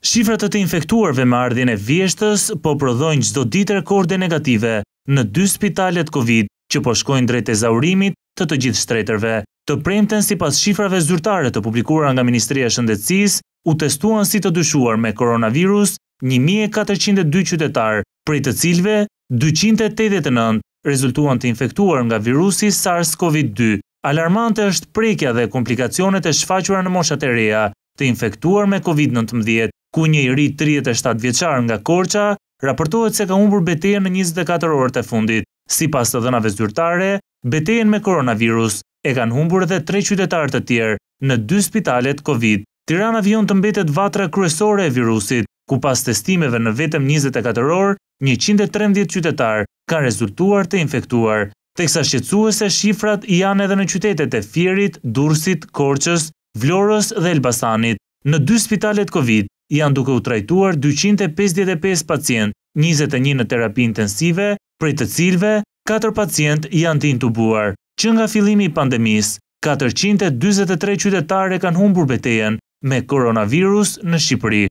Shifrat të të infektuarve me ardhjën e vjeshtës po prodhojnë qdo ditë rekorde negative në dy spitalet Covid që po shkojnë drejt e zaurimit të të gjithë shtrejtërve. Të premten si pas shifrave zyrtare të publikuar nga Ministria Shëndecis u testuan si të dyshuar me koronavirus 1.402 qytetar, prej të cilve 289 rezultuan të infektuar nga virusi SARS-CoV-2. Alarmante është prekja dhe komplikacionet e shfaqura në moshat e reja të infektuar me COVID-19 ku një i ri 37 vjeqar nga Korqa, raportohet se ka umbur betejen në 24 orët e fundit. Si pas të dënave zyrtare, betejen me koronavirus e kanë humbur edhe tre qytetarë të tjerë në dy spitalet COVID. Tirana vion të mbetet vatra kryesore e virusit, ku pas testimeve në vetëm 24 orë, 113 qytetarë ka rezultuar të infektuar, teksa shqetsuese shifrat janë edhe në qytetet e Fierit, Dursit, Korqës, Vlorës dhe Elbasanit. Në dy spitalet COVID, janë duke u trajtuar 255 pacient, 21 në terapi intensive, prej të cilve, 4 pacient janë të intubuar. Që nga filimi i pandemis, 423 qytetare kanë humbur betejen me koronavirus në Shqipëri.